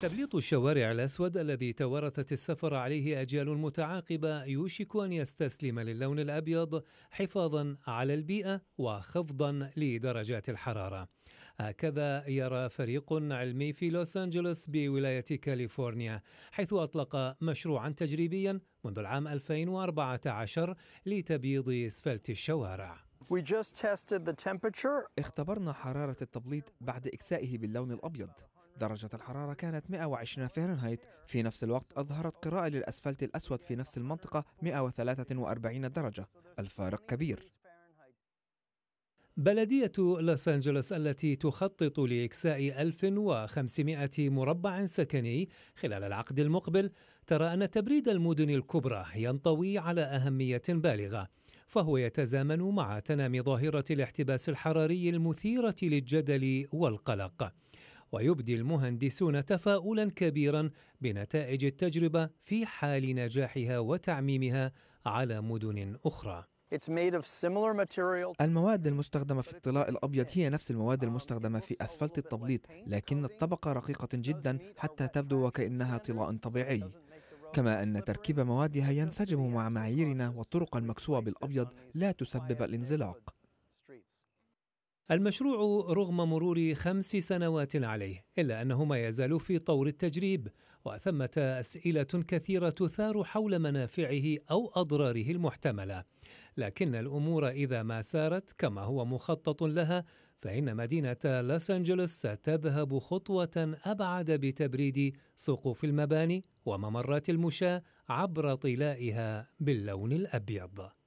تبليط الشوارع الأسود الذي توارثت السفر عليه أجيال متعاقبة يوشك أن يستسلم للون الأبيض حفاظا على البيئة وخفضا لدرجات الحرارة هكذا يرى فريق علمي في لوس أنجلوس بولاية كاليفورنيا حيث أطلق مشروعا تجريبيا منذ العام 2014 لتبييض اسفلت الشوارع We just tested the temperature. اختبرنا حرارة التبليط بعد إكسائه باللون الأبيض درجة الحرارة كانت 120 فهرنهايت في نفس الوقت أظهرت قراءة للأسفلت الأسود في نفس المنطقة 143 درجة الفارق كبير بلدية لوس أنجلوس التي تخطط لإكساء 1500 مربع سكني خلال العقد المقبل ترى أن تبريد المدن الكبرى ينطوي على أهمية بالغة فهو يتزامن مع تنامي ظاهرة الاحتباس الحراري المثيرة للجدل والقلق ويبدي المهندسون تفاؤلا كبيرا بنتائج التجربة في حال نجاحها وتعميمها على مدن أخرى المواد المستخدمة في الطلاء الأبيض هي نفس المواد المستخدمة في أسفلت التبليط لكن الطبقة رقيقة جدا حتى تبدو وكأنها طلاء طبيعي كما أن تركيب موادها ينسجم مع معاييرنا والطرق المكسوة بالأبيض لا تسبب الانزلاق المشروع رغم مرور خمس سنوات عليه إلا أنه ما يزال في طور التجريب وثمة أسئلة كثيرة تثار حول منافعه أو أضراره المحتملة لكن الأمور إذا ما سارت كما هو مخطط لها فإن مدينة لوس أنجلوس ستذهب خطوة أبعد بتبريد سقوف المباني وممرات المشاة عبر طلائها باللون الأبيض